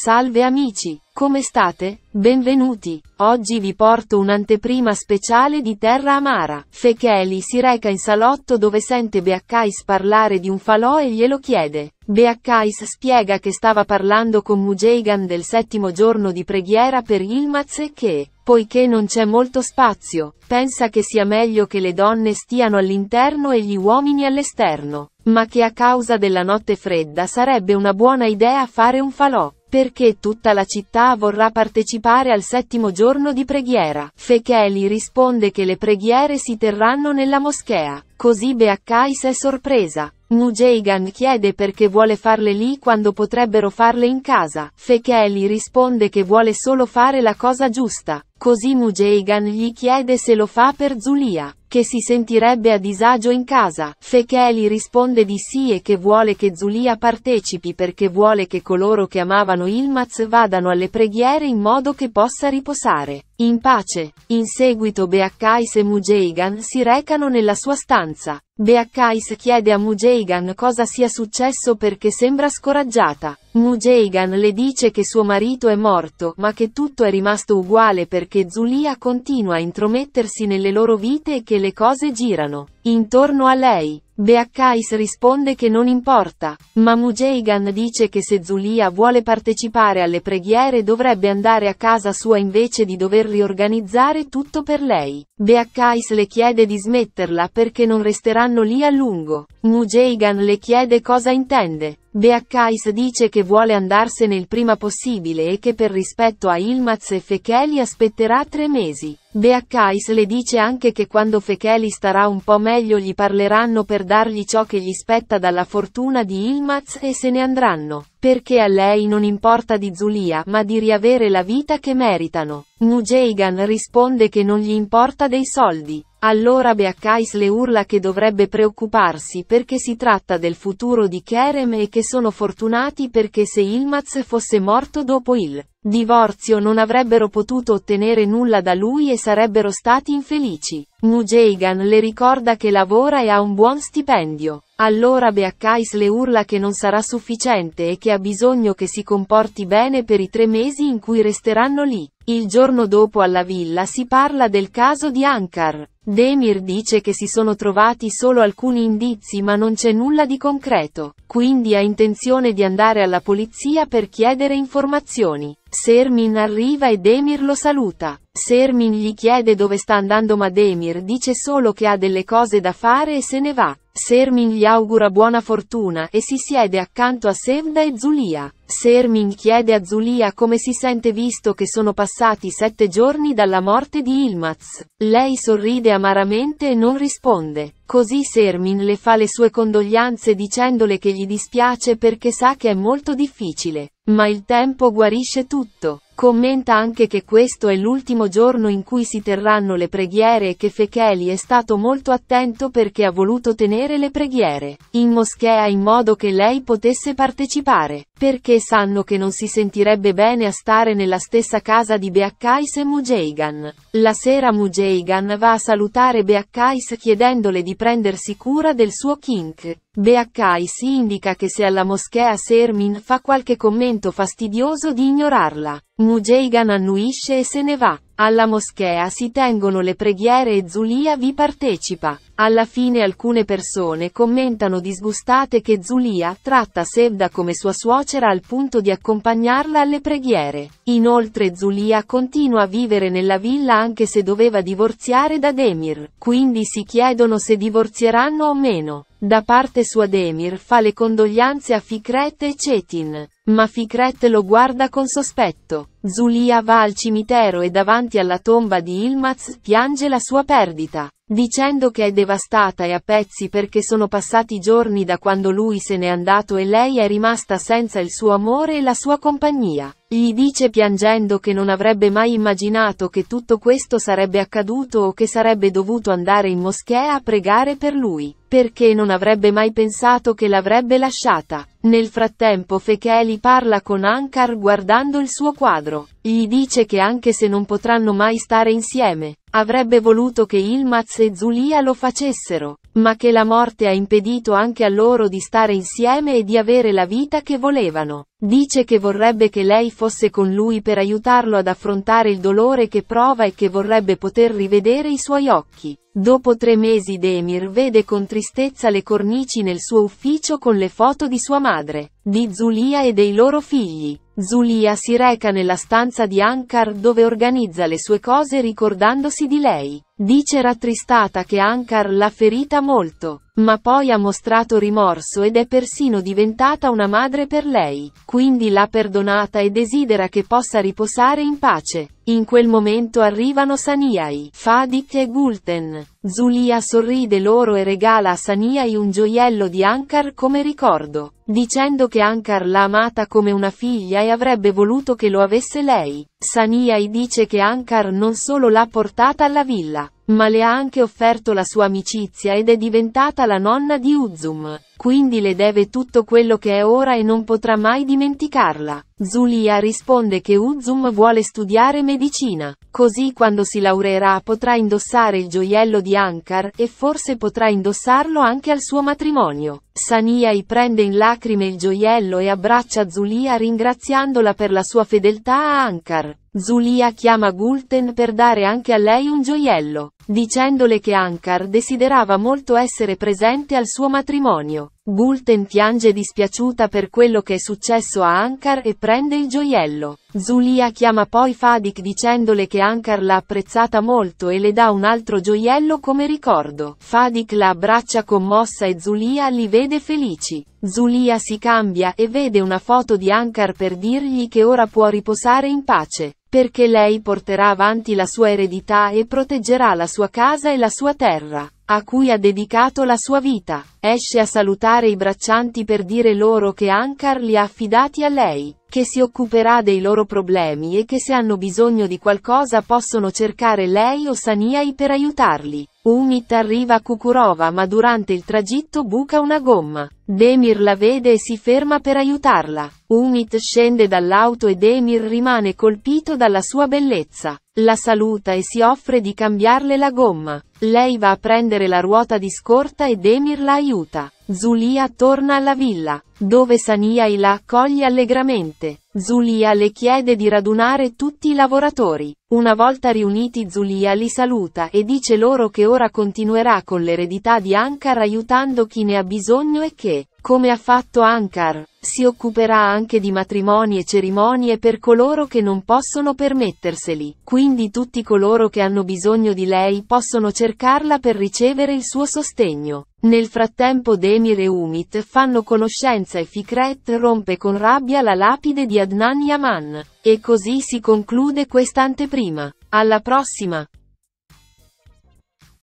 Salve amici, come state? Benvenuti! Oggi vi porto un'anteprima speciale di Terra Amara. Fecheli si reca in salotto dove sente Beaccais parlare di un falò e glielo chiede. Beaccais spiega che stava parlando con Mujeigan del settimo giorno di preghiera per Ilmaz e che, poiché non c'è molto spazio, pensa che sia meglio che le donne stiano all'interno e gli uomini all'esterno, ma che a causa della notte fredda sarebbe una buona idea fare un falò. Perché tutta la città vorrà partecipare al settimo giorno di preghiera. Fecheli risponde che le preghiere si terranno nella moschea. Così Beaccais è sorpresa. Mujeigan chiede perché vuole farle lì quando potrebbero farle in casa. Fecheli risponde che vuole solo fare la cosa giusta. Così Mujeigan gli chiede se lo fa per Zulia che si sentirebbe a disagio in casa. Fekeli risponde di sì e che vuole che Zulia partecipi perché vuole che coloro che amavano Ilmaz vadano alle preghiere in modo che possa riposare. In pace. In seguito Beakkais e Mujeigan si recano nella sua stanza. Beakkais chiede a Mujeigan cosa sia successo perché sembra scoraggiata. Mujeigan le dice che suo marito è morto, ma che tutto è rimasto uguale perché Zulia continua a intromettersi nelle loro vite e che le cose girano. Intorno a lei, Beakkais risponde che non importa, ma Mujeigan dice che se Zulia vuole partecipare alle preghiere dovrebbe andare a casa sua invece di dover riorganizzare tutto per lei. Beakkais le chiede di smetterla perché non resteranno lì a lungo. Mujeigan le chiede cosa intende, Beaccais dice che vuole andarsene il prima possibile e che per rispetto a Ilmaz e Fecheli aspetterà tre mesi. Beaccais le dice anche che quando Fecheli starà un po' meglio gli parleranno per dargli ciò che gli spetta dalla fortuna di Ilmaz e se ne andranno, perché a lei non importa di Zulia ma di riavere la vita che meritano. Mujeigan risponde che non gli importa dei soldi. Allora Beacace le urla che dovrebbe preoccuparsi perché si tratta del futuro di Kerem e che sono fortunati perché se Ilmaz fosse morto dopo il divorzio non avrebbero potuto ottenere nulla da lui e sarebbero stati infelici. Mujeigan le ricorda che lavora e ha un buon stipendio. Allora Beacace le urla che non sarà sufficiente e che ha bisogno che si comporti bene per i tre mesi in cui resteranno lì. Il giorno dopo alla villa si parla del caso di Ankar. Demir dice che si sono trovati solo alcuni indizi ma non c'è nulla di concreto, quindi ha intenzione di andare alla polizia per chiedere informazioni. Sermin arriva e Demir lo saluta. Sermin gli chiede dove sta andando ma Demir dice solo che ha delle cose da fare e se ne va. Sermin gli augura buona fortuna e si siede accanto a Sevda e Zulia. Sermin chiede a Zulia come si sente visto che sono passati sette giorni dalla morte di Ilmaz. Lei sorride amaramente e non risponde. Così Sermin le fa le sue condoglianze dicendole che gli dispiace perché sa che è molto difficile. Ma il tempo guarisce tutto. Commenta anche che questo è l'ultimo giorno in cui si terranno le preghiere e che Fecheli è stato molto attento perché ha voluto tenere le preghiere in moschea in modo che lei potesse partecipare. Perché sanno che non si sentirebbe bene a stare nella stessa casa di Beakkais e Mujeigan. La sera Mujeigan va a salutare Beakkais chiedendole di prendersi cura del suo kink. Beakkais indica che se alla moschea Sermin fa qualche commento fastidioso di ignorarla. Mujeigan annuisce e se ne va. Alla moschea si tengono le preghiere e Zulia vi partecipa. Alla fine alcune persone commentano disgustate che Zulia tratta Sevda come sua suocera al punto di accompagnarla alle preghiere. Inoltre Zulia continua a vivere nella villa anche se doveva divorziare da Demir, quindi si chiedono se divorzieranno o meno. Da parte sua Demir fa le condoglianze a Fikret e Cetin, ma Fikret lo guarda con sospetto. Zulia va al cimitero e davanti alla tomba di Ilmaz piange la sua perdita, dicendo che è devastata e a pezzi perché sono passati giorni da quando lui se n'è andato e lei è rimasta senza il suo amore e la sua compagnia. Gli dice piangendo che non avrebbe mai immaginato che tutto questo sarebbe accaduto o che sarebbe dovuto andare in moschea a pregare per lui, perché non avrebbe mai pensato che l'avrebbe lasciata. Nel frattempo Fekeli parla con Ankar guardando il suo quadro. Gli dice che anche se non potranno mai stare insieme, Avrebbe voluto che Ilmaz e Zulia lo facessero, ma che la morte ha impedito anche a loro di stare insieme e di avere la vita che volevano. Dice che vorrebbe che lei fosse con lui per aiutarlo ad affrontare il dolore che prova e che vorrebbe poter rivedere i suoi occhi. Dopo tre mesi Demir vede con tristezza le cornici nel suo ufficio con le foto di sua madre, di Zulia e dei loro figli. Zulia si reca nella stanza di Ankar dove organizza le sue cose ricordandosi di lei. Dice rattristata che Ankar l'ha ferita molto, ma poi ha mostrato rimorso ed è persino diventata una madre per lei, quindi l'ha perdonata e desidera che possa riposare in pace. In quel momento arrivano Saniai, Fadik e Gulten. Zulia sorride loro e regala a Saniai un gioiello di Ankar come ricordo, dicendo che Ankar l'ha amata come una figlia e avrebbe voluto che lo avesse lei. Saniai dice che Ankar non solo l'ha portata alla villa ma le ha anche offerto la sua amicizia ed è diventata la nonna di Uzum. Quindi le deve tutto quello che è ora e non potrà mai dimenticarla. Zulia risponde che Uzum vuole studiare medicina. Così quando si laureerà potrà indossare il gioiello di Ankar, e forse potrà indossarlo anche al suo matrimonio. Saniai prende in lacrime il gioiello e abbraccia Zulia ringraziandola per la sua fedeltà a Ankar. Zulia chiama Gulten per dare anche a lei un gioiello dicendole che Ankar desiderava molto essere presente al suo matrimonio. Gulten piange dispiaciuta per quello che è successo a Ankar e prende il gioiello. Zulia chiama poi Fadik dicendole che Ankar l'ha apprezzata molto e le dà un altro gioiello come ricordo. Fadik la abbraccia commossa e Zulia li vede felici. Zulia si cambia e vede una foto di Ankar per dirgli che ora può riposare in pace, perché lei porterà avanti la sua eredità e proteggerà la sua sua casa e la sua terra, a cui ha dedicato la sua vita. Esce a salutare i braccianti per dire loro che Ankar li ha affidati a lei, che si occuperà dei loro problemi e che se hanno bisogno di qualcosa possono cercare lei o Saniai per aiutarli. Umit arriva a Kukurova ma durante il tragitto buca una gomma. Demir la vede e si ferma per aiutarla. Umit scende dall'auto e Demir rimane colpito dalla sua bellezza. La saluta e si offre di cambiarle la gomma. Lei va a prendere la ruota di scorta ed Emir la aiuta. Zulia torna alla villa, dove Saniai la accoglie allegramente. Zulia le chiede di radunare tutti i lavoratori. Una volta riuniti Zulia li saluta e dice loro che ora continuerà con l'eredità di Ankar aiutando chi ne ha bisogno e che come ha fatto Ankar, si occuperà anche di matrimoni e cerimonie per coloro che non possono permetterseli, quindi tutti coloro che hanno bisogno di lei possono cercarla per ricevere il suo sostegno. Nel frattempo Demir e Umit fanno conoscenza e Fikret rompe con rabbia la lapide di Adnan Yaman. E così si conclude questa anteprima. Alla prossima!